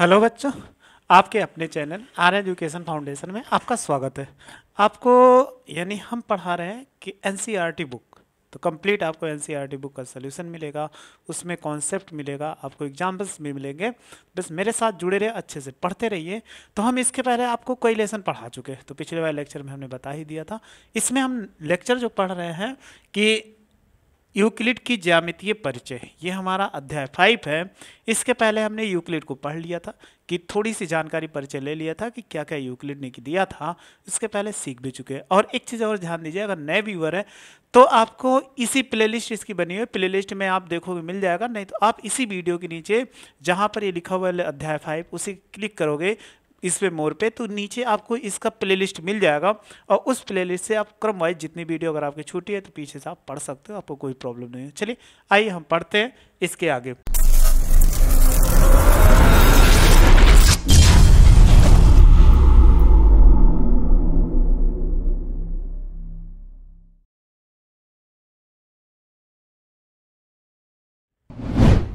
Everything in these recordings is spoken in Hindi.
हेलो बच्चों आपके अपने चैनल आर एजुकेशन फाउंडेशन में आपका स्वागत है आपको यानी हम पढ़ा रहे हैं कि एनसीईआरटी बुक e तो कंप्लीट आपको एनसीईआरटी बुक e का सोल्यूशन मिलेगा उसमें कॉन्सेप्ट मिलेगा आपको एग्जाम्पल्स भी मिलेंगे बस मेरे साथ जुड़े रहे अच्छे से पढ़ते रहिए तो हम इसके पहले आपको कई लेसन पढ़ा चुके हैं तो पिछले वाले लेक्चर में हमने बता ही दिया था इसमें हम लेक्चर जो पढ़ रहे हैं कि यूक्लिड की ज्यामितीय परिचय ये हमारा अध्याय फाइव है इसके पहले हमने यूक्लिड को पढ़ लिया था कि थोड़ी सी जानकारी परिचय ले लिया था कि क्या क्या यूक्लिड ने दिया था इसके पहले सीख भी चुके हैं और एक चीज़ और ध्यान दीजिए अगर नए व्यूअर है तो आपको इसी प्लेलिस्ट इसकी बनी हुई प्ले लिस्ट में आप देखोगे मिल जाएगा नहीं तो आप इसी वीडियो के नीचे जहाँ पर ये लिखा हुआ है अध्याय फाइव उसे क्लिक करोगे इस पे मोर पे तो नीचे आपको इसका प्लेलिस्ट मिल जाएगा और उस प्लेलिस्ट से आप क्रम वाइज जितनी वीडियो अगर आपकी छूटी है तो पीछे से आप पढ़ सकते हो आपको कोई प्रॉब्लम नहीं है चलिए आइए हम पढ़ते हैं इसके आगे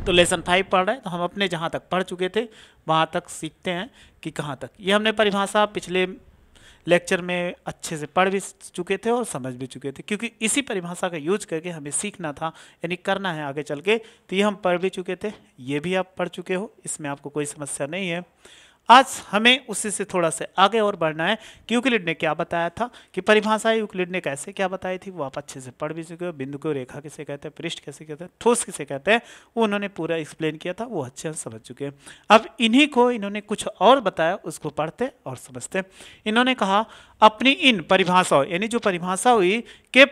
तो लेसन फाइव पढ़ रहे हैं तो हम अपने जहाँ तक पढ़ चुके थे वहाँ तक सीखते हैं कि कहाँ तक ये हमने परिभाषा पिछले लेक्चर में अच्छे से पढ़ भी चुके थे और समझ भी चुके थे क्योंकि इसी परिभाषा का यूज करके हमें सीखना था यानी करना है आगे चल के तो ये हम पढ़ भी चुके थे ये भी आप पढ़ चुके हो इसमें आपको कोई समस्या नहीं है आज हमें उसी से थोड़ा सा आगे और बढ़ना है कि यूक्लिड ने क्या बताया था कि परिभाषा यूक्लिड ने कैसे क्या बताई थी वो आप अच्छे से पढ़ भी चुके हो बिंदु को रेखा किसे कहते हैं पृष्ठ कैसे कहते हैं ठोस किसे कहते हैं वो उन्होंने पूरा एक्सप्लेन किया था वो अच्छे से समझ चुके हैं अब इन्हीं को इन्होंने कुछ और बताया उसको पढ़ते और समझते इन्होंने कहा अपनी इन परिभाषाओं यानी जो परिभाषा हुई के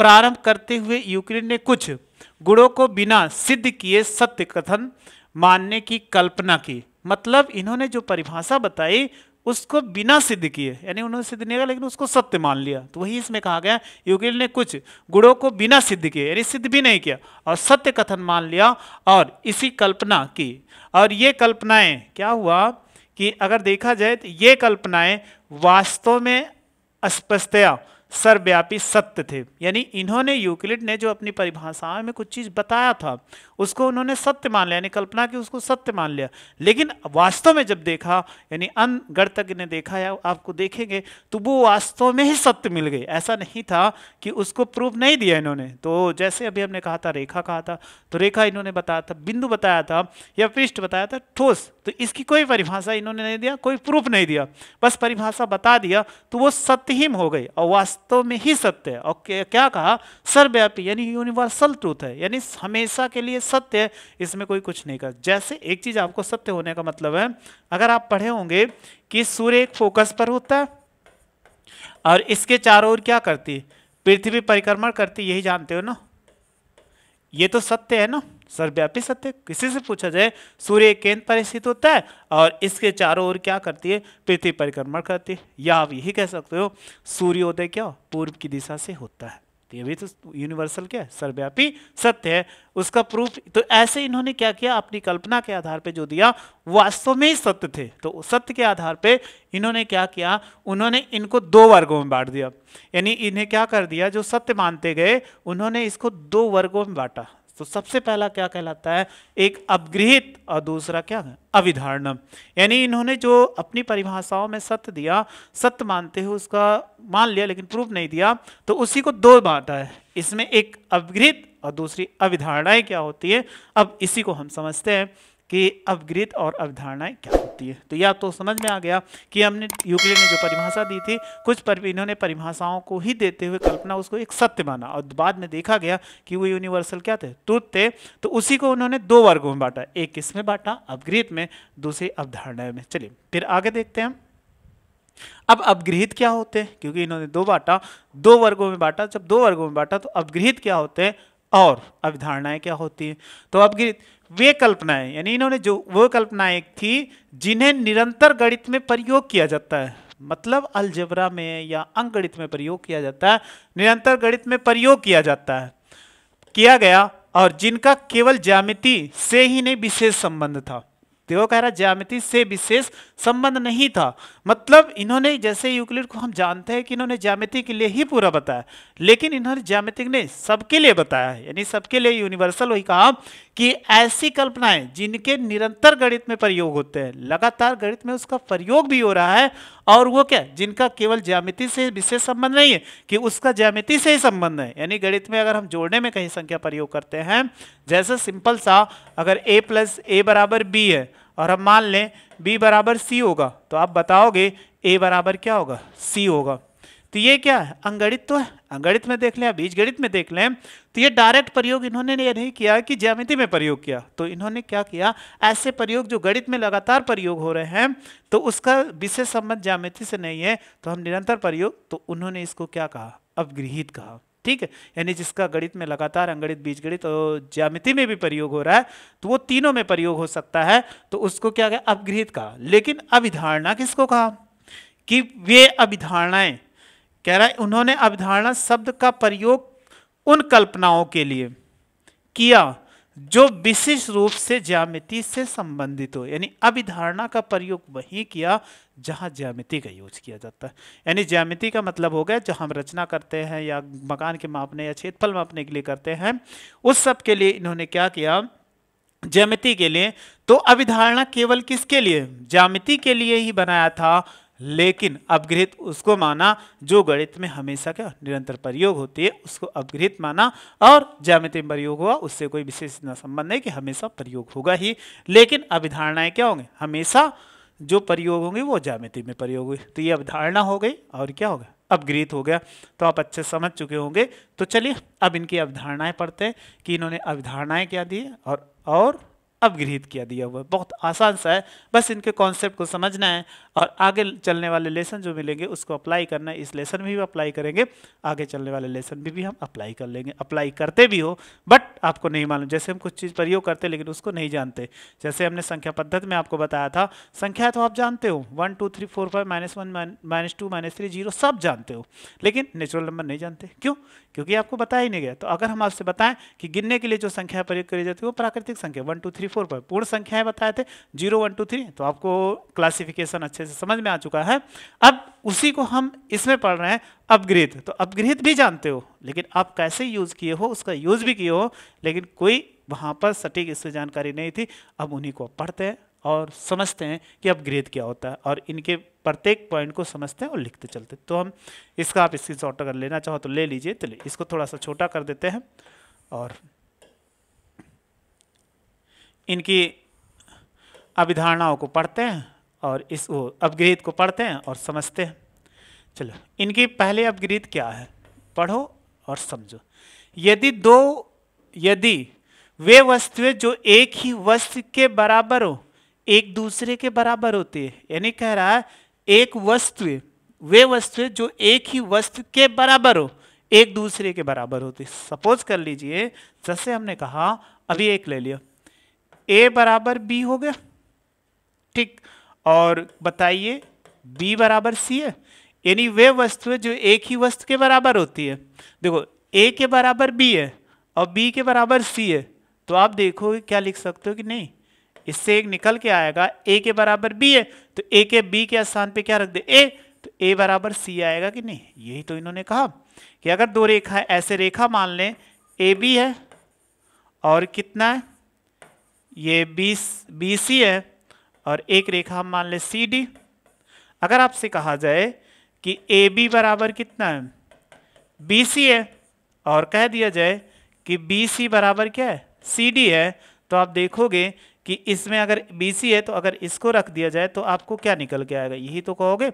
प्रारंभ करते हुए यूक्लिड ने कुछ गुणों को बिना सिद्ध किए सत्य कथन मानने की कल्पना की मतलब इन्होंने जो परिभाषा बताई उसको बिना सिद्ध किए यानी उन्होंने सिद्ध नहीं किया लेकिन उसको सत्य मान लिया तो वही इसमें कहा गया युगिल ने कुछ गुणों को बिना सिद्ध किए यानी सिद्ध भी नहीं किया और सत्य कथन मान लिया और इसी कल्पना की और ये कल्पनाएं क्या हुआ कि अगर देखा जाए तो ये कल्पनाएं वास्तव में अस्पष्टया सर्वव्यापी सत्य थे यानी इन्होंने यूक्लिड ने जो अपनी परिभाषाओं में कुछ चीज़ बताया था उसको उन्होंने सत्य मान लिया यानी कल्पना की उसको सत्य मान लिया लेकिन वास्तव में जब देखा यानी अन गणतज्ञ ने देखा या आपको देखेंगे तो वो वास्तव में ही सत्य मिल गई ऐसा नहीं था कि उसको प्रूफ नहीं दिया इन्होंने तो जैसे अभी हमने कहा था रेखा कहा था तो रेखा इन्होंने बताया था बिंदु बताया था या पृष्ठ बताया था ठोस तो इसकी कोई परिभाषा इन्होंने नहीं दिया कोई प्रूफ नहीं दिया बस परिभाषा बता दिया तो वो सत्य ही हो गई और वास्तव वास्तव में ही सत्य है और क्या कहा सर्वव्यापी यानी यूनिवर्सल ट्रूथ है यानी हमेशा के लिए सत्य है इसमें कोई कुछ नहीं कर जैसे एक चीज़ आपको सत्य होने का मतलब है अगर आप पढ़े होंगे कि सूर्य एक फोकस पर होता है और इसके चारों ओर क्या करती पृथ्वी परिक्रमण करती यही जानते हो ना ये तो सत्य है ना सर्वव्यापी सत्य किसी से पूछा जाए सूर्य केंद्र पर स्थित होता है और इसके चारों ओर क्या करती है पृथ्वी परिक्रमण करती है या आप यही कह सकते हो सूर्योदय क्या पूर्व की दिशा से होता है तो ये भी तो यूनिवर्सल क्या है सर्वव्यापी सत्य है उसका प्रूफ तो ऐसे इन्होंने क्या किया अपनी कल्पना के आधार पे जो दिया वास्तव में ही सत्य थे तो सत्य के आधार पे इन्होंने क्या किया उन्होंने इनको दो वर्गों में बांट दिया यानी इन्हें क्या कर दिया जो सत्य मानते गए उन्होंने इसको दो वर्गों में बांटा तो सबसे पहला क्या कहलाता है एक अपगृहित और दूसरा क्या है अविधारणम यानी इन्होंने जो अपनी परिभाषाओं में सत्य दिया सत्य मानते हुए उसका मान लिया लेकिन प्रूफ नहीं दिया तो उसी को दो बांटा है इसमें एक अपगृहित और दूसरी अविधारणाएं क्या होती है अब इसी को हम समझते हैं कि अवगृत और अवधारणाएं क्या होती है तो या तो समझ में आ गया कि हमने यूक्लिड ने जो परिभाषा दी थी कुछ पर इन्होंने परिभाषाओं को ही देते हुए कल्पना उसको एक सत्य माना और बाद में देखा गया कि वो यूनिवर्सल क्या थे तुत थे तो उसी को उन्होंने दो वर्गों में बांटा एक किसमें बांटा अवगृहित में दूसरी अवधारणाएं में चलिए फिर आगे देखते हैं अब अवगृहित क्या होते हैं क्योंकि इन्होंने दो बांटा दो वर्गों में बांटा जब दो वर्गों में बांटा तो अवगृहित क्या होते हैं और अवधारणाएं क्या होती हैं तो अवगृहित वे कल्पनाएं यानी इन्होंने जो वो कल्पनाएं थी जिन्हें निरंतर गणित में प्रयोग किया जाता है मतलब अलजबरा में या अंक गणित में प्रयोग किया जाता है निरंतर गणित में प्रयोग किया जाता है किया गया और जिनका केवल ज्यामिति से ही नहीं विशेष संबंध था देखो कह रहा ज्यामिति से विशेष संबंध नहीं था मतलब इन्होंने जैसे यूक्लिड को हम जानते हैं कि इन्होंने ज्यामिति के लिए ही पूरा बताया लेकिन इन्होंने ज्यामिति ने सबके लिए बताया यानी सबके लिए यूनिवर्सल वही कहा कि ऐसी कल्पनाएं जिनके निरंतर गणित में प्रयोग होते हैं लगातार गणित में उसका प्रयोग भी हो रहा है और वो क्या जिनका केवल ज्यामिति से विशेष संबंध नहीं है कि उसका ज्यामिति से ही संबंध है यानी गणित में अगर हम जोड़ने में कहीं संख्या प्रयोग करते हैं जैसे सिंपल सा अगर ए प्लस ए बराबर बी है और हम मान लें बी बराबर सी होगा तो आप बताओगे ए बराबर क्या होगा सी होगा तो ये क्या है अंगणित तो है अंगणित में देख लें बीज गणित में देख लें तो ये डायरेक्ट प्रयोग इन्होंने ये नहीं किया कि ज्यामिति में प्रयोग किया तो इन्होंने क्या किया ऐसे प्रयोग जो गणित में लगातार प्रयोग हो रहे हैं तो उसका विशेष संबंध ज्यामिति से नहीं है तो हम निरंतर प्रयोग तो उन्होंने इसको क्या कहा अवगृहित कहा ठीक है यानी जिसका गणित में लगातार अंगणित बीजगणित और ज्यामिति में भी प्रयोग हो रहा है तो वो तीनों में प्रयोग हो सकता है तो उसको क्या कहा अपगृहित कहा लेकिन अभिधारणा किसको कहा कि वे अभिधारणाएं कह रहा है उन्होंने अभिधारणा शब्द का प्रयोग उन कल्पनाओं के लिए किया जो विशेष रूप से ज्यामिति से संबंधित हो यानी अभिधारणा का प्रयोग वहीं किया जहां ज्यामिति का यूज किया जाता है यानी ज्यामिति का मतलब हो गया जो हम रचना करते हैं या मकान के मापने या क्षेत्रफल मापने के लिए करते हैं उस सब के लिए इन्होंने क्या किया ज्यामिति के लिए तो अभिधारणा केवल किसके लिए ज्यामिति के लिए ही बनाया था लेकिन अपगृहित उसको माना जो गणित में हमेशा क्या निरंतर प्रयोग होती है उसको अपगृहित माना और ज्यामिति में प्रयोग हुआ उससे कोई विशेष संबंध नहीं कि हमेशा प्रयोग होगा ही लेकिन अभिधारणाएं क्या होंगे हमेशा जो प्रयोग होंगे वो ज्यामिति में प्रयोग हुई तो ये अवधारणा हो गई और क्या होगा अपगृहित हो गया तो आप अच्छे समझ चुके होंगे तो चलिए अब इनकी अवधारणाएं पढ़ते हैं कि इन्होंने अवधारणाएं क्या दी और और अवगृहित किया दिया हुआ है बहुत आसान सा है बस इनके कॉन्सेप्ट को समझना है और आगे चलने वाले लेसन जो मिलेंगे उसको अप्लाई करना है इस लेसन में भी अप्लाई करेंगे आगे चलने वाले लेसन भी, भी हम अप्लाई कर लेंगे अप्लाई करते भी हो बट आपको नहीं मालूम जैसे हम कुछ चीज़ प्रयोग करते लेकिन उसको नहीं जानते जैसे हमने संख्या पद्धति में आपको बताया था संख्या तो आप जानते हो one two three four five minus one minus two minus three zero सब जानते हो लेकिन नेचुरल नंबर नहीं जानते क्यों क्योंकि आपको बताया ही नहीं गया तो अगर हम आपसे बताएं कि गिनने के लिए जो संख्या प्रयोग करी जाती है वो प्राकृतिक संख्या वन टू थ्री फोर पर पूर्ण संख्याएं बताए थे जीरो वन टू थ्री तो आपको क्लासिफिकेशन अच्छे से समझ में आ चुका है अब उसी को हम इसमें पढ़ रहे हैं अपगृहित तो अपगृहित भी जानते हो लेकिन आप कैसे यूज़ किए हो उसका यूज़ भी किए हो लेकिन कोई वहाँ पर सटीक इससे जानकारी नहीं थी अब उन्हीं को पढ़ते हैं और समझते हैं कि अपग्रेड क्या होता है और इनके प्रत्येक पॉइंट को समझते हैं और लिखते चलते तो हम इसका आप इसकी शॉर्ट अगर लेना चाहो तो ले लीजिए चलिए इसको थोड़ा सा छोटा कर देते हैं और इनकी अभिधारणाओं को पढ़ते हैं और इस वो अपग्रीत को पढ़ते हैं और समझते हैं चलो इनकी पहले अपग्रीत क्या है पढ़ो और समझो यदि दो यदि वे वस्तुएं जो एक ही वस्तु के बराबर हो एक दूसरे के बराबर होते हैं यानी कह रहा है एक वस्तु वे वस्तु जो एक ही वस्तु के बराबर हो एक दूसरे के बराबर होती सपोज कर लीजिए जैसे हमने कहा अभी एक ले लिया ए बराबर बी हो गया ठीक और बताइए बी बराबर सी है यानी वे वस्तु जो एक ही वस्तु के बराबर होती है देखो ए के बराबर बी है और बी के बराबर सी है तो आप देखोगे क्या लिख सकते हो कि नहीं इससे एक निकल के आएगा ए के बराबर बी है तो ए के बी के स्थान पे क्या रख दे ए तो ए बराबर सी आएगा कि नहीं यही तो इन्होंने कहा कि अगर दो रेखा है ऐसे रेखा मान लें ए बी है और कितना है ये बी बी सी है और एक रेखा हम मान लें सी डी अगर आपसे कहा जाए कि ए बी बराबर कितना है बी सी है और कह दिया जाए कि बी सी बराबर क्या है सी डी है तो आप देखोगे कि इसमें अगर बी सी है तो अगर इसको रख दिया जाए तो आपको क्या निकल के आएगा यही तो कहोगे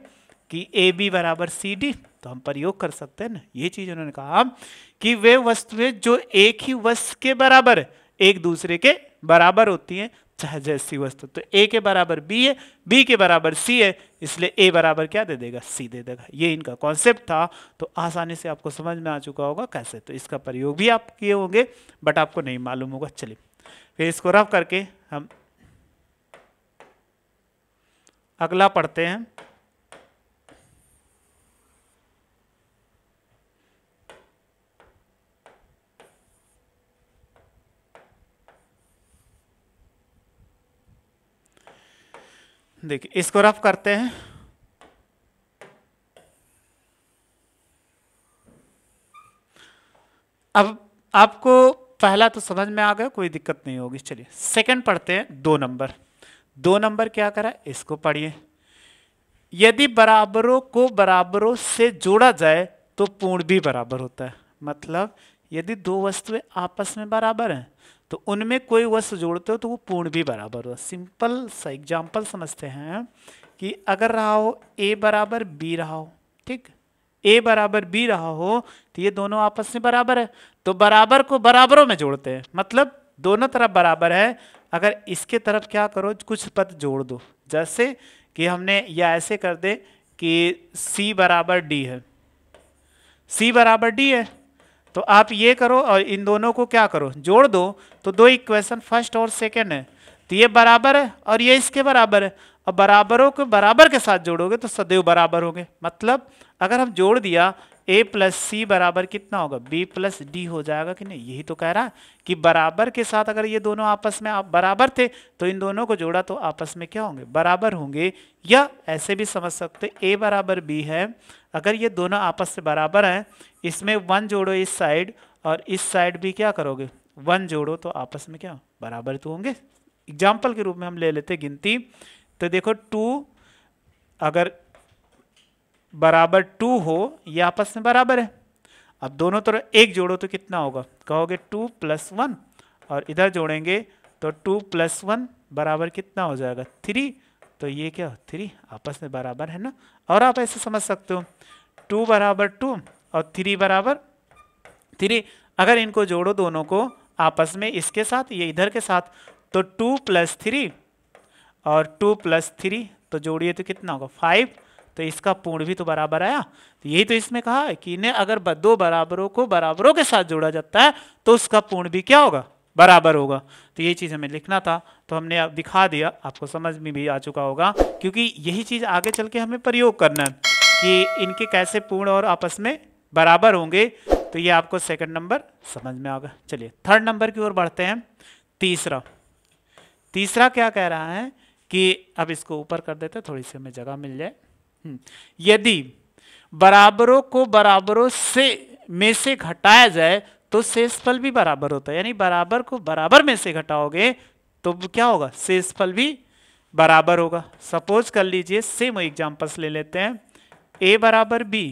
कि ए बी बराबर सी डी तो हम प्रयोग कर सकते हैं ना ये चीज़ उन्होंने कहा कि वे वस्तुएं जो एक ही वस्तु के बराबर एक दूसरे के बराबर होती हैं चाहे जैसी वस्तु तो ए के बराबर बी है बी के बराबर सी है इसलिए ए बराबर क्या दे देगा सी दे देगा ये इनका कॉन्सेप्ट था तो आसानी से आपको समझ में आ चुका होगा कैसे तो इसका प्रयोग भी आप किए होंगे बट आपको नहीं मालूम होगा चलिए फिर इसको रफ करके हम अगला पढ़ते हैं देखिए इसको रफ करते हैं अब आपको पहला तो समझ में आ गया कोई दिक्कत नहीं होगी चलिए सेकंड पढ़ते हैं दो नंबर दो नंबर क्या करा इसको पढ़िए यदि बराबरों को बराबरों से जोड़ा जाए तो पूर्ण भी बराबर होता है मतलब यदि दो वस्तुएं आपस में बराबर हैं तो उनमें कोई वस्तु जोड़ते हो तो वो पूर्ण भी बराबर हो सिंपल सा एग्जाम्पल समझते हैं कि अगर रहा हो ए बराबर बी रहा हो ठीक ए बराबर बी रहा हो तो ये दोनों आपस में बराबर है तो बराबर को बराबरों में जोड़ते हैं मतलब दोनों तरफ बराबर है अगर इसके तरफ क्या करो कुछ पद जोड़ दो जैसे कि हमने या ऐसे कर दे कि सी बराबर डी है सी बराबर डी है तो आप ये करो और इन दोनों को क्या करो जोड़ दो तो दो इक्वेशन फर्स्ट और सेकेंड है तो ये बराबर है और ये इसके बराबर है अब बराबरों को बराबर के साथ जोड़ोगे तो सदैव बराबर होंगे मतलब अगर हम जोड़ दिया ए प्लस सी बराबर कितना होगा बी प्लस डी हो जाएगा कि नहीं यही तो कह रहा है कि बराबर के साथ अगर ये दोनों आपस में आप बराबर थे तो इन दोनों को जोड़ा तो आपस में क्या होंगे बराबर होंगे या ऐसे भी समझ सकते ए बराबर बी है अगर ये दोनों आपस में बराबर हैं इसमें वन जोड़ो इस साइड और इस साइड भी क्या करोगे वन जोड़ो तो आपस में क्या बराबर तो होंगे एग्जाम्पल के रूप में हम ले लेते गिनती तो देखो टू अगर बराबर टू हो ये आपस में बराबर है अब दोनों तरफ एक जोड़ो तो कितना होगा कहोगे टू प्लस वन और इधर जोड़ेंगे तो टू प्लस वन बराबर कितना हो जाएगा थ्री तो ये क्या हो थ्री आपस में बराबर है ना और आप ऐसे समझ सकते हो टू बराबर टू और थ्री बराबर थ्री अगर इनको जोड़ो दोनों को आपस में इसके साथ ये इधर के साथ तो टू प्लस थ्री और टू प्लस थ्री तो जोड़िए तो कितना होगा फाइव तो इसका पूर्ण भी तो बराबर आया तो यही तो इसमें कहा है कि इन्हें अगर दो बराबरों को बराबरों के साथ जोड़ा जाता है तो उसका पूर्ण भी क्या होगा बराबर होगा तो ये चीज़ हमें लिखना था तो हमने अब दिखा दिया आपको समझ में भी आ चुका होगा क्योंकि यही चीज़ आगे चल के हमें प्रयोग करना है कि इनके कैसे पूर्ण और आपस में बराबर होंगे तो ये आपको सेकंड नंबर समझ में आ चलिए थर्ड नंबर की ओर बढ़ते हैं तीसरा तीसरा क्या कह रहा है कि अब इसको ऊपर कर देते थोड़ी सी हमें जगह मिल जाए हम्म। यदि बराबरों को बराबरों से में से घटाया जाए तो शेषफल भी बराबर होता है यानी बराबर को बराबर में से घटाओगे तो क्या होगा शेषफल भी बराबर होगा सपोज कर लीजिए सेम एग्जाम्पल्स ले लेते हैं ए बराबर बी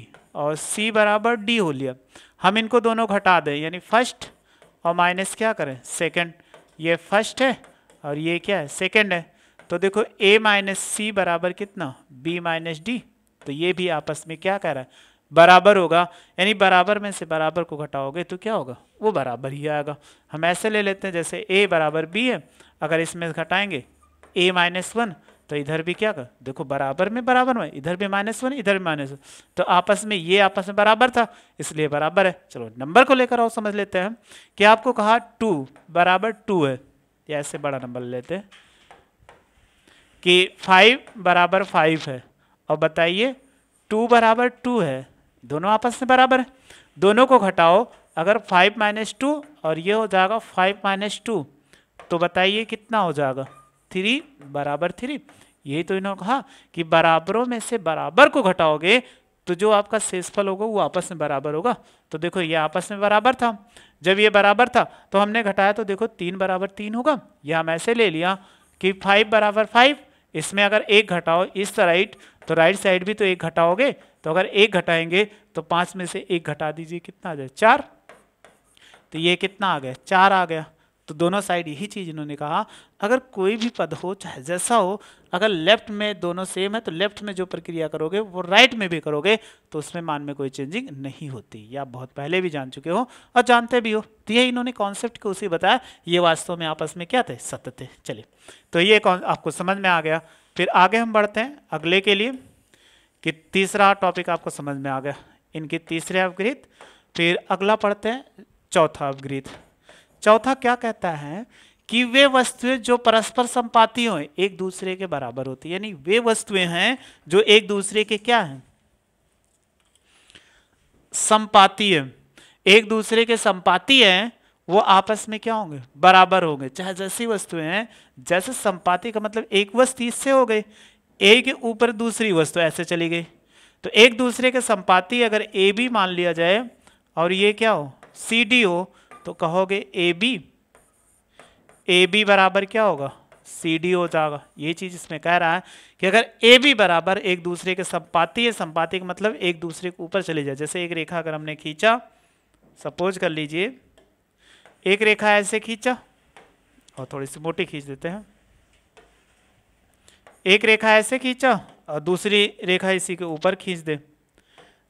और सी बराबर डी हो लिया हम इनको दोनों घटा दें यानी फर्स्ट और माइनस क्या करें सेकंड ये फर्स्ट है और ये क्या है सेकंड है तो देखो ए माइनस सी बराबर कितना बी माइनस डी तो ये भी आपस में क्या कह रहा है बराबर होगा यानी बराबर में से बराबर को घटाओगे तो क्या होगा वो बराबर ही आएगा हम ऐसे ले लेते हैं जैसे ए बराबर बी है अगर इसमें घटाएंगे ए माइनस वन तो इधर भी क्या कर देखो बराबर में बराबर में इधर भी माइनस वन इधर भी माइनस वन तो आपस में ये आपस में बराबर था इसलिए बराबर है चलो नंबर को लेकर आओ समझ लेते हैं कि आपको कहा टू बराबर टू है ऐसे बड़ा नंबर लेते हैं कि फाइव बराबर फाइव है और बताइए टू बराबर टू है दोनों आपस में बराबर है दोनों को घटाओ अगर फाइव माइनस टू और ये हो जाएगा फाइव माइनस टू तो बताइए कितना हो जाएगा थ्री बराबर थ्री यही तो इन्होंने कहा कि बराबरों में से बराबर को घटाओगे तो जो आपका शेषफल होगा वो आपस में बराबर होगा तो देखो ये आपस में बराबर था जब ये बराबर था तो हमने घटाया तो देखो तीन बराबर तीन होगा यह हम ऐसे ले लिया कि फाइव बराबर फाइव इसमें अगर एक घटाओ इस राइट तो राइट साइड भी तो एक घटाओगे तो अगर एक घटाएंगे तो पाँच में से एक घटा दीजिए कितना आ जाए चार तो ये कितना आ गया चार आ गया तो दोनों साइड यही चीज़ इन्होंने कहा अगर कोई भी पद हो चाहे जैसा हो अगर लेफ्ट में दोनों सेम है तो लेफ्ट में जो प्रक्रिया करोगे वो राइट में भी करोगे तो उसमें मान में कोई चेंजिंग नहीं होती या आप बहुत पहले भी जान चुके हो और जानते भी हो तो ये इन्होंने कॉन्सेप्ट को उसी बताया ये वास्तव में आपस में क्या थे सत्य थे चलिए तो ये आपको समझ में आ गया फिर आगे हम बढ़ते हैं अगले के लिए कि तीसरा टॉपिक आपको समझ में आ गया इनकी तीसरे अवगृहित फिर अगला पढ़ते हैं चौथा अवगृहित चौथा क्या कहता है कि वे वस्तुएं जो परस्पर संपाती हो एक दूसरे के बराबर होती है यानी वे वस्तुएं हैं जो एक दूसरे के क्या हैं संपाती है एक दूसरे के संपाती हैं वो आपस में क्या होंगे बराबर होंगे चाहे जैसी वस्तुएं हैं जैसे संपाति का मतलब एक वस्तु इससे हो गई ए के ऊपर दूसरी वस्तु ऐसे चली गई तो एक दूसरे के संपाति अगर ए बी मान लिया जाए और ये क्या हो सी डी हो तो कहोगे ए बी ए बी बराबर क्या होगा सी डी हो जाएगा ये चीज़ इसमें कह रहा है कि अगर ए बी बराबर एक दूसरे के संपाती है संपाति का मतलब एक दूसरे के ऊपर चले जाए जैसे एक रेखा अगर हमने खींचा सपोज कर लीजिए एक रेखा ऐसे खींचा और थोड़ी सी मोटी खींच देते हैं एक रेखा ऐसे खींचा और दूसरी रेखा इसी के ऊपर खींच दे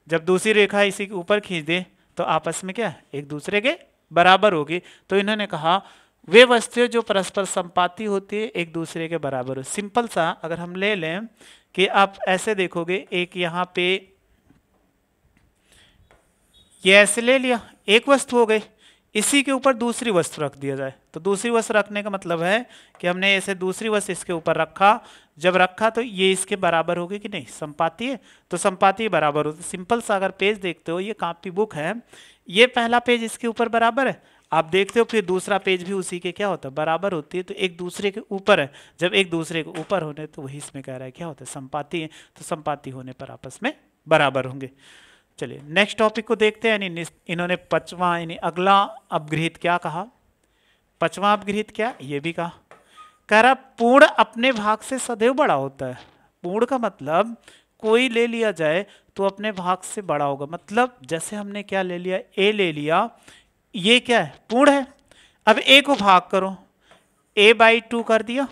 जब दूसरी रेखा इसी के ऊपर खींच दे तो आपस में क्या एक दूसरे के बराबर होगी तो इन्होंने कहा वे वस्तुएं जो परस्पर संपाति होती है एक दूसरे के बराबर हो सिंपल सा अगर हम ले लें कि आप ऐसे देखोगे एक यहाँ पे ये ऐसे ले लिया एक वस्तु हो गई इसी के ऊपर दूसरी वस्तु रख दिया जाए तो दूसरी वस्तु रखने का मतलब है कि हमने ऐसे दूसरी वस्तु इसके ऊपर रखा जब रखा तो ये इसके बराबर होगी कि नहीं संपाति है तो संपाति बराबर होगी सिंपल सा अगर पेज देखते हो ये कापी बुक है ये पहला पेज इसके ऊपर बराबर है आप देखते हो कि दूसरा पेज भी उसी के क्या होता है बराबर होती है तो एक दूसरे के ऊपर है जब एक दूसरे के ऊपर होने तो वही इसमें कह रहा है क्या होता है संपाति है तो संपाति होने पर आपस में बराबर होंगे चलिए नेक्स्ट टॉपिक को देखते हैं यानी इन्होंने पचवा यानी अगला अपगृहित क्या कहा पचवा अपगृहित क्या ये भी कहा कह रहा पूर्ण अपने भाग से सदैव बड़ा होता है पूर्ण का मतलब कोई ले लिया जाए तो अपने भाग से बड़ा होगा मतलब जैसे हमने क्या ले लिया ए ले लिया ये क्या है पूर्ण है अब ए को भाग करो ए बाई टू कर दिया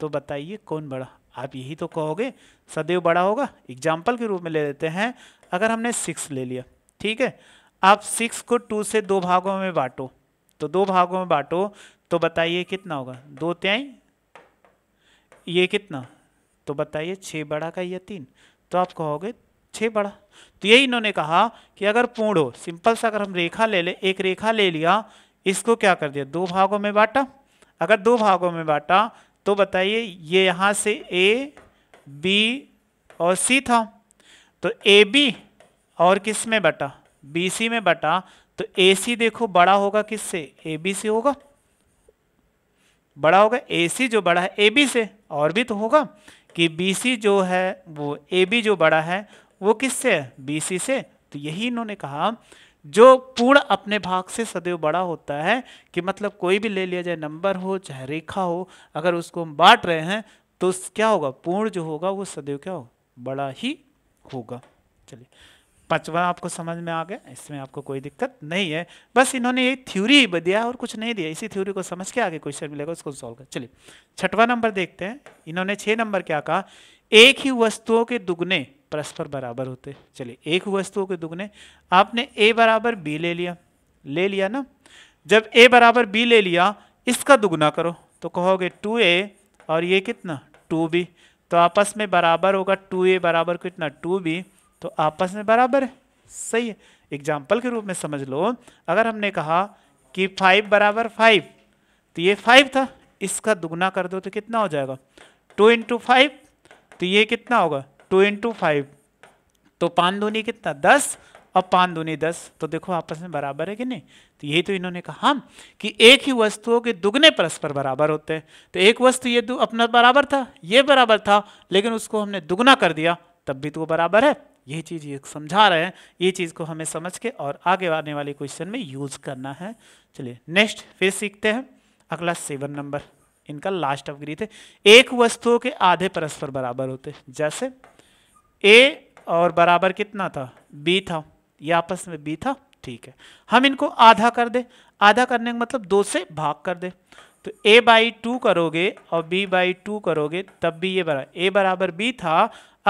तो बताइए कौन बड़ा आप यही तो कहोगे सदैव बड़ा होगा एग्जाम्पल के रूप में ले लेते हैं अगर हमने सिक्स ले लिया ठीक है आप सिक्स को टू से दो भागों में बांटो तो दो भागों में बांटो तो बताइए कितना होगा दो त्याई ये कितना तो बताइए छः बड़ा का ये तीन तो आप कहोगे छः बड़ा तो यही इन्होंने कहा कि अगर पूर्ण हो सिंपल सा अगर हम रेखा ले ले एक रेखा ले लिया इसको क्या कर दिया दो भागों में बांटा अगर दो भागों में बांटा तो बताइए ये यहाँ से ए बी और सी था तो ए बी और किस में बटा बी सी में बटा तो ए सी देखो बड़ा होगा किससे ए बी सी होगा बड़ा होगा ए सी जो बड़ा है ए बी से और भी तो होगा कि बी जो है वो ए जो बड़ा है वो किससे है से तो यही इन्होंने कहा जो पूर्ण अपने भाग से सदैव बड़ा होता है कि मतलब कोई भी ले लिया जाए नंबर हो चाहे रेखा हो अगर उसको हम बांट रहे हैं तो क्या होगा पूर्ण जो होगा वो सदैव क्या हो बड़ा ही होगा चलिए पचवा आपको समझ में आ गया इसमें आपको कोई दिक्कत नहीं है बस इन्होंने ये थ्योरी दिया और कुछ नहीं दिया इसी थ्योरी को समझ के आगे क्वेश्चन मिलेगा उसको सॉल्व कर चलिए छठवा नंबर देखते हैं इन्होंने छः नंबर क्या कहा एक ही वस्तुओं के दुगने परस्पर बराबर होते चलिए एक वस्तुओं के दुगने आपने ए बराबर बी ले लिया ले लिया ना जब ए बराबर बी ले लिया इसका दुगुना करो तो कहोगे टू ए और ये कितना टू बी तो आपस में बराबर होगा टू ए बराबर कितना टू बी तो आपस में बराबर है सही है एग्जाम्पल के रूप में समझ लो अगर हमने कहा कि फाइव बराबर फाइव तो ये फाइव था इसका दुगना कर दो तो कितना हो जाएगा टू इंटू फाइव तो ये कितना होगा टू इंटू फाइव तो पान दूनी कितना दस और पान दूनी दस तो देखो आपस में बराबर है कि नहीं तो यही तो इन्होंने कहा हम कि एक ही वस्तुओं के दुगने परस्पर बराबर होते हैं तो एक वस्तु ये अपना बराबर था ये बराबर था लेकिन उसको हमने दुगना कर दिया तब भी तो वो बराबर है ये चीज़ ये समझा रहे हैं ये चीज़ को हमें समझ के और आगे आने वाले क्वेश्चन में यूज़ करना है चलिए नेक्स्ट फिर सीखते हैं अगला सेवन नंबर इनका लास्ट अपग्रीत थे एक वस्तुओं के आधे परस्पर बराबर होते जैसे ए और बराबर कितना था बी था ये आपस में बी था ठीक है हम इनको आधा कर दे आधा करने का मतलब दो से भाग कर दे तो a बाई टू करोगे और b बाई टू करोगे तब भी ये बराबर a बराबर b था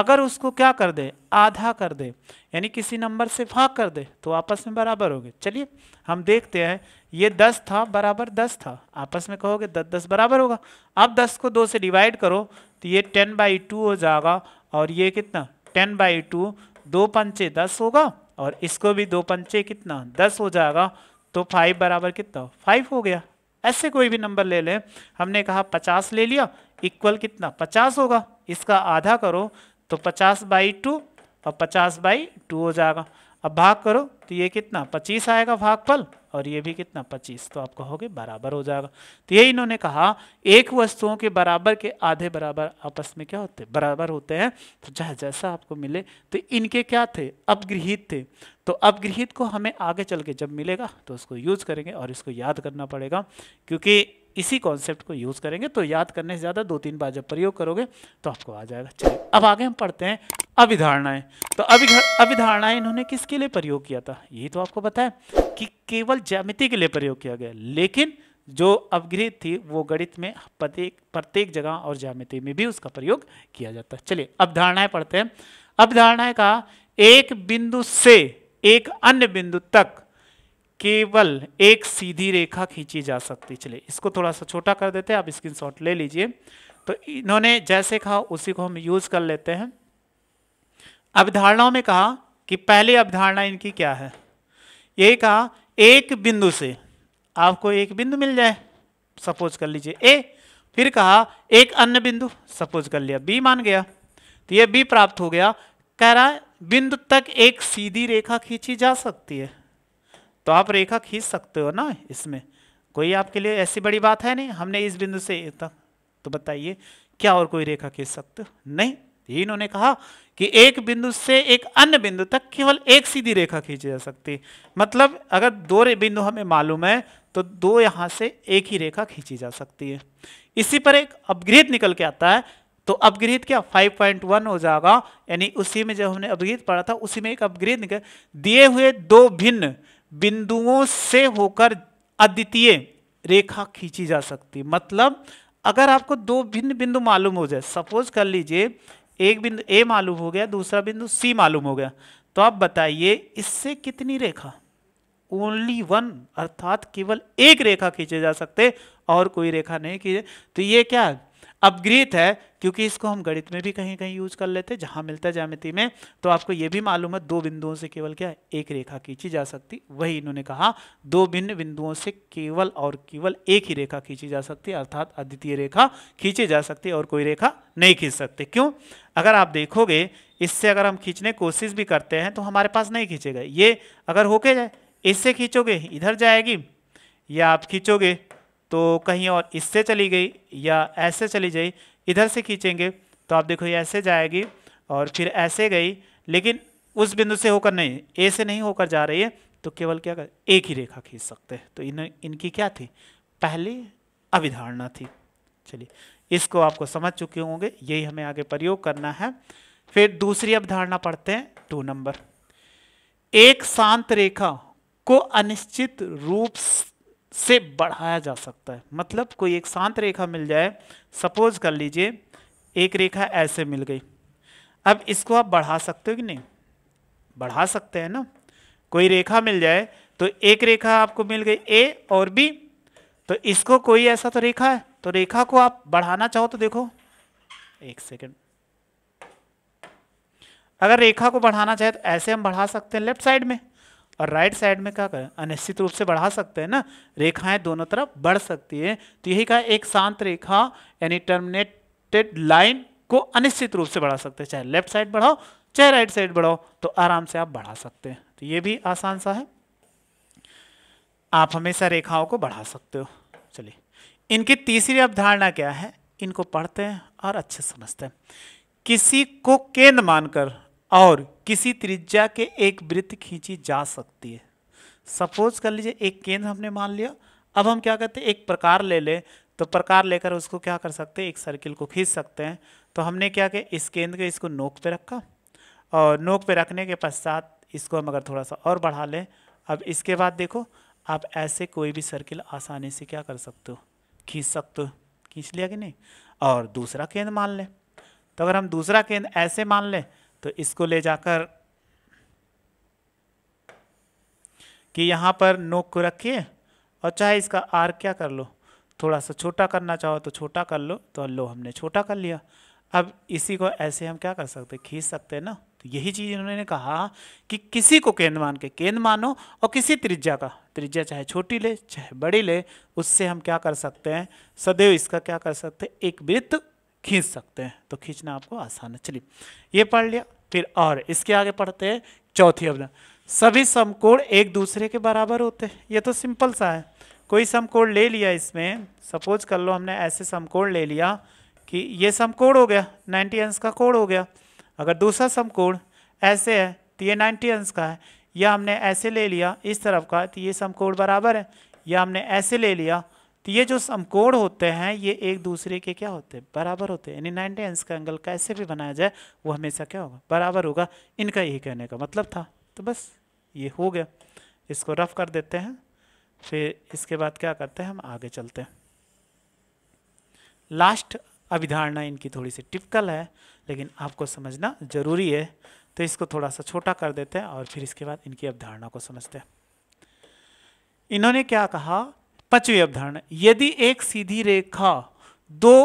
अगर उसको क्या कर दे आधा कर दे यानी किसी नंबर से भाग कर दे तो आपस में बराबर हो गए चलिए हम देखते हैं ये दस था बराबर दस था आपस में कहोगे दस दस बराबर होगा अब दस को दो से डिवाइड करो तो ये टेन बाई टू हो जाएगा और ये कितना टेन बाई टू दो पंचे दस होगा और इसको भी दो पंचे कितना दस हो जाएगा तो फाइव बराबर कितना फाइव हो गया ऐसे कोई भी नंबर ले लें हमने कहा पचास ले लिया इक्वल कितना पचास होगा इसका आधा करो तो पचास बाई टू और पचास बाई टू हो जाएगा अब भाग करो तो ये कितना पच्चीस आएगा भागफल और ये भी कितना पच्चीस तो आप कहोगे बराबर हो जाएगा तो यही इन्होंने कहा एक वस्तुओं के बराबर के आधे बराबर आपस में क्या होते बराबर होते हैं तो जह जैसा आपको मिले तो इनके क्या थे अपगृहित थे तो अपगृहित को हमें आगे चल के जब मिलेगा तो उसको यूज करेंगे और इसको याद करना पड़ेगा क्योंकि इसी कॉन्सेप्ट को यूज़ करेंगे तो याद करने से ज़्यादा दो तीन बार जब प्रयोग करोगे तो आपको आ जाएगा चलिए अब आगे हम पढ़ते हैं अभिधारणाएं तो अभिधारणाएं इन्होंने किसके लिए प्रयोग किया था ये तो आपको बताया कि केवल ज्यामिति के लिए प्रयोग किया गया लेकिन जो अवगृहित थी वो गणित में प्रत्येक प्रत्येक जगह और ज्यामिति में भी उसका प्रयोग किया जाता है चलिए अवधारणाएं पढ़ते हैं अवधारणाएं का एक बिंदु से एक अन्य बिंदु तक केवल एक सीधी रेखा खींची जा सकती चले इसको थोड़ा सा छोटा कर देते हैं आप शॉट ले लीजिए तो इन्होंने जैसे कहा उसी को हम यूज़ कर लेते हैं अवधारणाओं में कहा कि पहली अवधारणा इनकी क्या है ये कहा एक बिंदु से आपको एक बिंदु मिल जाए सपोज कर लीजिए ए फिर कहा एक अन्य बिंदु सपोज कर लिया बी मान गया तो ये बी प्राप्त हो गया कह रहा है बिंदु तक एक सीधी रेखा खींची जा सकती है तो आप रेखा खींच सकते हो ना इसमें कोई आपके लिए ऐसी बड़ी बात है नहीं हमने इस बिंदु से तक तो बताइए क्या और कोई रेखा खींच सकते हो नहीं तो ये इन्होंने कहा कि एक बिंदु से एक अन्य बिंदु तक केवल एक सीधी रेखा खींची जा सकती मतलब अगर दो बिंदु हमें मालूम है तो दो यहाँ से एक ही रेखा खींची जा सकती है इसी पर एक अपगृहित निकल के आता है तो अपगृहित क्या 5.1 हो जाएगा यानी उसी में जब हमने अपगृहित पढ़ा था उसी में एक अपगृहित निकल दिए हुए दो भिन्न बिंदुओं से होकर अद्वितीय रेखा खींची जा सकती मतलब अगर आपको दो भिन्न बिंदु मालूम हो जाए सपोज कर लीजिए एक बिंदु ए मालूम हो गया दूसरा बिंदु सी मालूम हो गया तो आप बताइए इससे कितनी रेखा ओनली वन अर्थात केवल एक रेखा खींचे जा सकते और कोई रेखा नहीं खींचे तो ये क्या है अपगृहित है क्योंकि इसको हम गणित में भी कहीं कहीं यूज कर लेते हैं जहां मिलता है ज्यामिति में तो आपको यह भी मालूम है दो बिंदुओं से केवल क्या एक रेखा खींची जा सकती वही इन्होंने कहा दो भिन्न बिंदुओं से केवल और केवल एक ही रेखा खींची जा सकती है अर्थात अद्वितीय रेखा खींची जा सकती और कोई रेखा नहीं खींच सकते क्यों अगर आप देखोगे इससे अगर हम खींचने कोशिश भी करते हैं तो हमारे पास नहीं खींचेगा ये अगर होके जाए इससे खींचोगे इधर जाएगी या आप खींचोगे तो कहीं और इससे चली गई या ऐसे चली गई इधर से खींचेंगे तो आप देखो ये ऐसे जाएगी और फिर ऐसे गई लेकिन उस बिंदु से होकर नहीं ए से नहीं होकर जा रही है तो केवल क्या कर एक ही रेखा खींच सकते हैं तो इन इनकी क्या थी पहली अभिधारणा थी चलिए इसको आपको समझ चुके होंगे यही हमें आगे प्रयोग करना है फिर दूसरी अवधारणा पढ़ते हैं टू नंबर एक शांत रेखा को अनिश्चित रूप से बढ़ाया जा सकता है मतलब कोई एक शांत रेखा मिल जाए सपोज कर लीजिए एक रेखा ऐसे मिल गई अब इसको आप बढ़ा सकते हो कि नहीं बढ़ा सकते हैं ना कोई रेखा मिल जाए तो एक रेखा आपको मिल गई ए और बी तो इसको कोई ऐसा तो रेखा है तो रेखा को आप बढ़ाना चाहो तो देखो एक सेकेंड अगर रेखा को बढ़ाना चाहे तो ऐसे हम बढ़ा सकते हैं लेफ्ट साइड में और राइट साइड में क्या करें अनिश्चित रूप से बढ़ा सकते हैं ना रेखाएं दोनों तरफ बढ़ सकती है तो यही कहा एक शांत रेखा यानी टर्मिनेटेड लाइन को अनिश्चित रूप से बढ़ा सकते हैं चाहे लेफ्ट साइड बढ़ाओ चाहे राइट साइड बढ़ाओ तो आराम से आप बढ़ा सकते हैं तो ये भी आसान सा है आप हमेशा रेखाओं को बढ़ा सकते हो चलिए इनकी तीसरी अवधारणा क्या है इनको पढ़ते हैं और अच्छे समझते हैं किसी को केंद्र मानकर और किसी त्रिज्या के एक वृत्त खींची जा सकती है सपोज कर लीजिए एक केंद्र हमने मान लिया अब हम क्या करते हैं एक प्रकार ले लें तो प्रकार लेकर उसको क्या कर सकते हैं एक सर्किल को खींच सकते हैं तो हमने क्या किया इस केंद्र के इसको नोक पे रखा और नोक पे रखने के पश्चात इसको हम अगर थोड़ा सा और बढ़ा लें अब इसके बाद देखो आप ऐसे कोई भी सर्किल आसानी से क्या कर सकते हो खींच सकते हो खींच लिया कि नहीं और दूसरा केंद्र मान लें तो अगर हम दूसरा केंद्र ऐसे मान लें तो इसको ले जाकर कि यहाँ पर नोक को रखिए और चाहे इसका आर क्या कर लो थोड़ा सा छोटा करना चाहो तो छोटा कर लो तो लो हमने छोटा कर लिया अब इसी को ऐसे हम क्या कर सकते खींच सकते हैं ना तो यही चीज़ इन्होंने कहा कि किसी को केंद्र मान के केंद्र मानो और किसी त्रिज्या का त्रिज्या चाहे छोटी ले चाहे बड़ी ले उससे हम क्या कर सकते हैं सदैव इसका क्या कर सकते हैं एक वृत्त खींच सकते हैं तो खींचना आपको आसान है चलिए ये पढ़ लिया फिर और इसके आगे पढ़ते हैं चौथी अवधा सभी समकोण एक दूसरे के बराबर होते हैं ये तो सिंपल सा है कोई समकोण ले लिया इसमें सपोज कर लो हमने ऐसे समकोण ले लिया कि ये समकोण हो गया 90 अंश का कोण हो गया अगर दूसरा समकोण ऐसे है तो ये 90 अंश का है या हमने ऐसे ले लिया इस तरफ का तो ये समकोण बराबर है या हमने ऐसे ले लिया तो ये जो समकोण होते हैं ये एक दूसरे के क्या होते हैं बराबर होते हैं यानी नाइन्टी अंश का एंगल कैसे भी बनाया जाए वो हमेशा क्या होगा बराबर होगा इनका यही कहने का मतलब था तो बस ये हो गया इसको रफ कर देते हैं फिर इसके बाद क्या करते हैं हम आगे चलते हैं लास्ट अभिधारणा इनकी थोड़ी सी टिपिकल है लेकिन आपको समझना जरूरी है तो इसको थोड़ा सा छोटा कर देते हैं और फिर इसके बाद इनकी अवधारणा को समझते हैं इन्होंने क्या कहा पांचवी अवधारणा यदि एक सीधी रेखा दो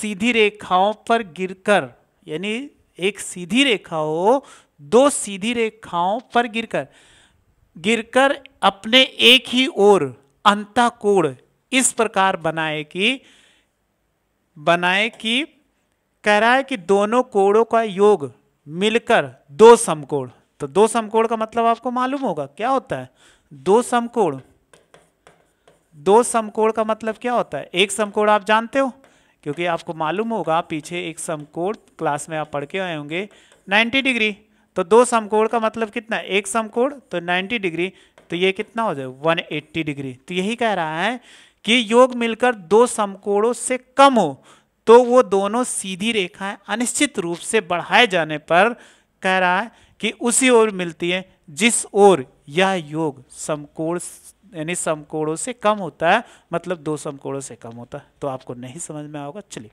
सीधी रेखाओं पर गिरकर यानी एक सीधी रेखा हो दो सीधी रेखाओं पर गिरकर गिरकर अपने एक ही ओर अंताकोण इस प्रकार बनाए कि बनाए कि कह रहा है कि दोनों कोणों का योग मिलकर दो समकोण तो दो समकोण का मतलब आपको मालूम होगा क्या होता है दो समकोण दो समकोण का मतलब क्या होता है एक समकोण आप जानते हो क्योंकि आपको मालूम होगा पीछे एक समकोण क्लास में आप पढ़ के आए होंगे 90 डिग्री तो दो समकोण का मतलब कितना एक समकोण तो 90 डिग्री तो ये कितना हो जाए 180 डिग्री तो यही कह रहा है कि योग मिलकर दो समकोणों से कम हो तो वो दोनों सीधी रेखाएं अनिश्चित रूप से बढ़ाए जाने पर कह रहा है कि उसी ओर मिलती है जिस ओर यह योग समकोण यानी समकोणों से कम होता है मतलब दो समकोणों से कम होता है तो आपको नहीं समझ में आओगा चलिए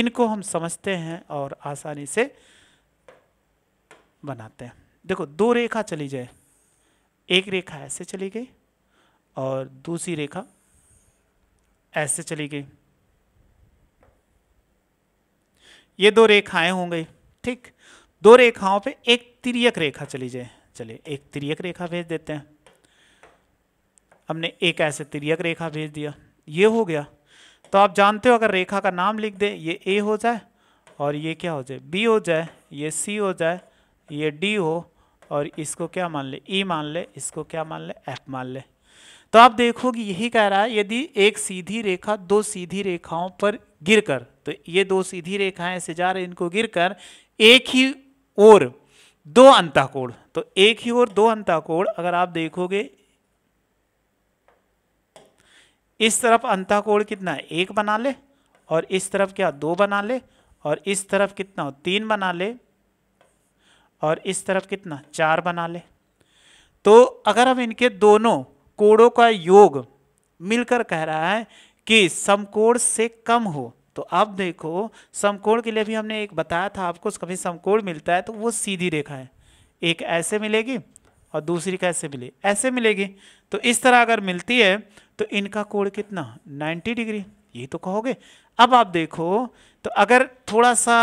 इनको हम समझते हैं और आसानी से बनाते हैं देखो दो रेखा चली जाए एक रेखा ऐसे चली गई और दूसरी रेखा ऐसे चली गई ये दो रेखाएं हो गई ठीक दो रेखाओं पे एक तिरियक रेखा चली जाए चलिए एक तिरियक रेखा भेज देते हैं हमने एक ऐसे तिरक रेखा भेज दिया ये हो गया तो आप जानते हो अगर रेखा का नाम लिख दें ये ए हो जाए और ये क्या हो जाए बी हो जाए ये सी हो जाए ये डी हो और इसको क्या मान ले ई e मान ले इसको क्या मान ले एफ मान ले तो आप देखोगे यही कह रहा है यदि एक सीधी रेखा दो सीधी रेखाओं पर गिर कर तो ये दो सीधी रेखाएं ऐसे जा रहे इनको गिर कर एक ही ओर दो अंताकोण तो एक ही ओर दो अंताकोण अगर आप देखोगे इस तरफ अंतः कोण कितना है एक बना ले और इस तरफ क्या दो बना ले और इस तरफ कितना हो तीन बना ले और इस तरफ कितना चार बना ले तो अगर हम इनके दोनों कोणों का योग मिलकर कह रहा है कि समकोण से कम हो तो अब देखो समकोण के लिए भी हमने एक बताया था आपको कभी समकोण मिलता है तो वो सीधी रेखा है एक ऐसे मिलेगी और दूसरी कैसे मिले ऐसे मिलेगी तो इस तरह अगर मिलती है तो इनका कोण कितना 90 डिग्री यही तो कहोगे अब आप देखो तो अगर थोड़ा सा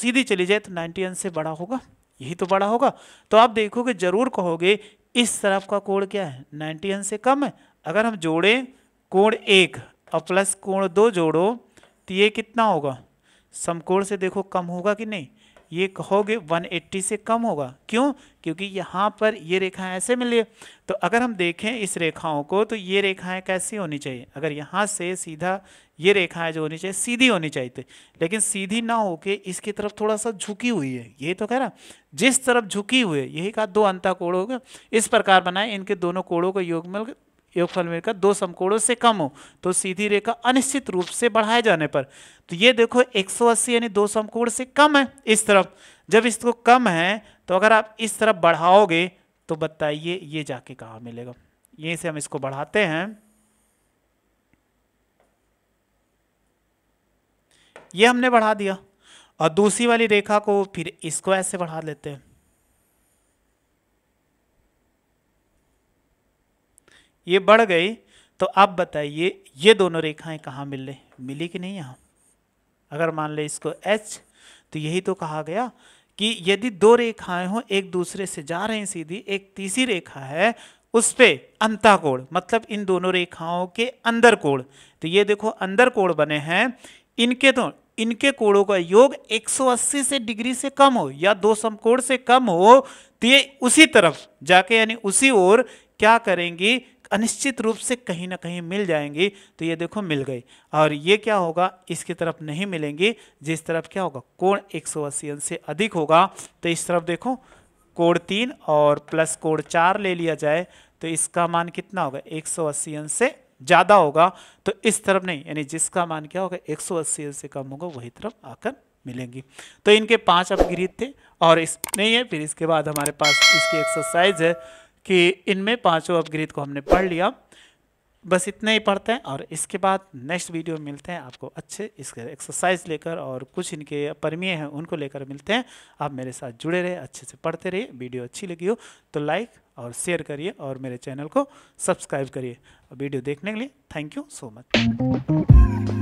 सीधी चली जाए तो 90 से बड़ा होगा यही तो बड़ा होगा तो आप देखोगे जरूर कहोगे इस तरफ का कोण क्या है 90 से कम है अगर हम जोड़ें कोण एक और प्लस कोण दो जोड़ो तो ये कितना होगा समकोण से देखो कम होगा कि नहीं ये कहोगे 180 से कम होगा क्यों क्योंकि यहाँ पर ये रेखाएं ऐसे मिली है तो अगर हम देखें इस रेखाओं को तो ये रेखाएं कैसी होनी चाहिए अगर यहाँ से सीधा ये रेखाएं जो होनी चाहिए सीधी होनी चाहिए थी लेकिन सीधी ना होके इसकी तरफ थोड़ा सा झुकी हुई है ये तो कह रहा जिस तरफ झुकी हुई है यही कहा दो अंता कोड़ हो इस प्रकार बनाए इनके दोनों कोड़ों का योग मिल योगफल में का दो समकोणों से कम हो तो सीधी रेखा अनिश्चित रूप से बढ़ाए जाने पर तो ये देखो 180 यानी दो समकोण से कम है इस तरफ जब इसको कम है तो अगर आप इस तरफ बढ़ाओगे तो बताइए ये जाके कहाँ मिलेगा यहीं से हम इसको बढ़ाते हैं ये हमने बढ़ा दिया और दूसरी वाली रेखा को फिर इसको ऐसे बढ़ा लेते हैं ये बढ़ गई तो आप बताइए ये दोनों रेखाएं कहाँ मिल रही मिली कि नहीं यहाँ अगर मान लें इसको एच तो यही तो कहा गया कि यदि दो रेखाएं हो एक दूसरे से जा रहे हैं सीधी एक तीसरी रेखा है उस पर अंता कोण मतलब इन दोनों रेखाओं के अंदर कोण तो ये देखो अंदर कोण बने हैं इनके तो इनके कोणों का योग 180 से डिग्री से कम हो या दो समकोण से कम हो तो ये उसी तरफ जाके यानी उसी ओर क्या करेंगी अनिश्चित रूप से कहीं ना कहीं मिल जाएंगी तो ये देखो मिल गई और ये क्या होगा इसकी तरफ नहीं मिलेंगी जिस तरफ क्या होगा कोण एक से अधिक होगा तो इस तरफ देखो कोण तीन और प्लस कोण चार ले लिया जाए तो इसका मान कितना होगा एक सौ अस्सी अंश से ज़्यादा होगा तो इस तरफ नहीं यानी जिसका मान क्या होगा एक सौ अस्सी अंश से कम होगा वही तरफ आकर मिलेंगी तो इनके पाँच अपगृहित थे और इस नहीं है फिर इसके बाद हमारे पास इसकी एक्सरसाइज है कि इनमें पांचों अपगृहित को हमने पढ़ लिया बस इतना ही पढ़ते हैं और इसके बाद नेक्स्ट वीडियो में मिलते हैं आपको अच्छे इसके एक्सरसाइज लेकर और कुछ इनके परमीय हैं उनको लेकर मिलते हैं आप मेरे साथ जुड़े रहे अच्छे से पढ़ते रहिए वीडियो अच्छी लगी हो तो लाइक और शेयर करिए और मेरे चैनल को सब्सक्राइब करिए वीडियो देखने के लिए थैंक यू सो मच